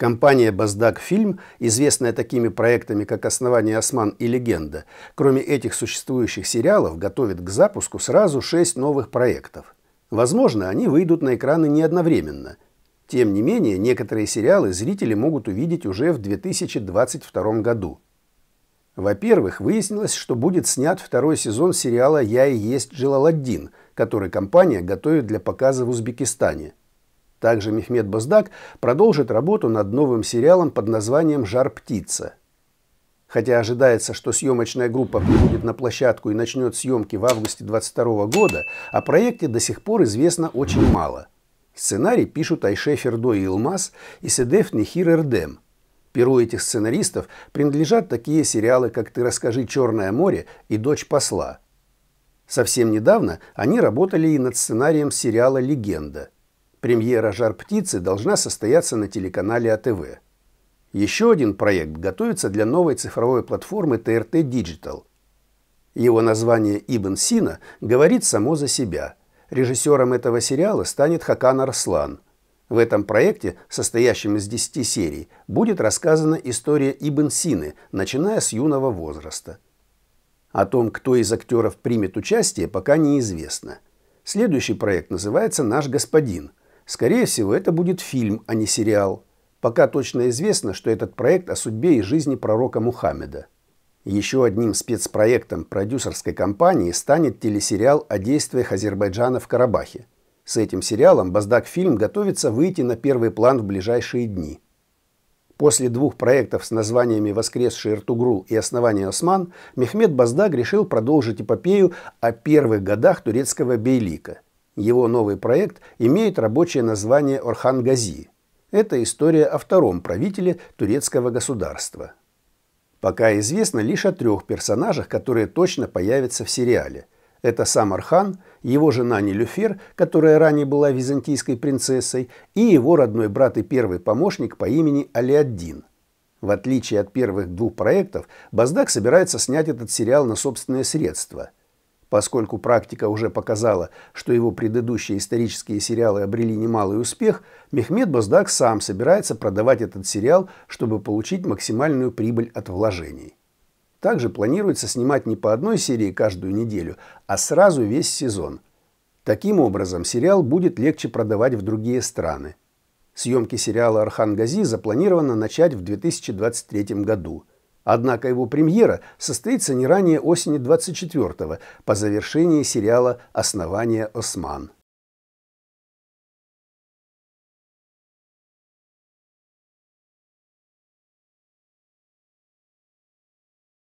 Компания «Баздак Фильм», известная такими проектами, как «Основание Осман» и «Легенда», кроме этих существующих сериалов, готовит к запуску сразу шесть новых проектов. Возможно, они выйдут на экраны не одновременно. Тем не менее, некоторые сериалы зрители могут увидеть уже в 2022 году. Во-первых, выяснилось, что будет снят второй сезон сериала «Я и есть Джалаладдин», который компания готовит для показа в Узбекистане – также Мехмед Боздак продолжит работу над новым сериалом под названием «Жар-птица». Хотя ожидается, что съемочная группа прибудет на площадку и начнет съемки в августе 2022 года, о проекте до сих пор известно очень мало. Сценарий пишут Айше Фердо и Илмаз и Седеф Нехир Эрдем. Перу этих сценаристов принадлежат такие сериалы, как «Ты расскажи Черное море» и «Дочь посла». Совсем недавно они работали и над сценарием сериала «Легенда». Премьера «Жар птицы» должна состояться на телеканале АТВ. Еще один проект готовится для новой цифровой платформы ТРТ Digital. Его название «Ибн Сина» говорит само за себя. Режиссером этого сериала станет Хакан Арслан. В этом проекте, состоящем из 10 серий, будет рассказана история Ибн Сины, начиная с юного возраста. О том, кто из актеров примет участие, пока неизвестно. Следующий проект называется «Наш господин», Скорее всего, это будет фильм, а не сериал. Пока точно известно, что этот проект о судьбе и жизни пророка Мухаммеда. Еще одним спецпроектом продюсерской компании станет телесериал о действиях Азербайджана в Карабахе. С этим сериалом «Баздак-фильм» готовится выйти на первый план в ближайшие дни. После двух проектов с названиями «Воскресший Эртугрул» и «Основание Осман» Мехмед Баздак решил продолжить эпопею о первых годах турецкого бейлика – его новый проект имеет рабочее название «Орхан-Гази». Это история о втором правителе турецкого государства. Пока известно лишь о трех персонажах, которые точно появятся в сериале. Это сам Архан, его жена Нелюфер, которая ранее была византийской принцессой, и его родной брат и первый помощник по имени Алиаддин. В отличие от первых двух проектов, Баздак собирается снять этот сериал на собственные средства – Поскольку практика уже показала, что его предыдущие исторические сериалы обрели немалый успех, Мехмед Боздак сам собирается продавать этот сериал, чтобы получить максимальную прибыль от вложений. Также планируется снимать не по одной серии каждую неделю, а сразу весь сезон. Таким образом, сериал будет легче продавать в другие страны. Съемки сериала Архангази Гази» запланировано начать в 2023 году – Однако его премьера состоится не ранее осени 24-го, по завершении сериала «Основание Осман».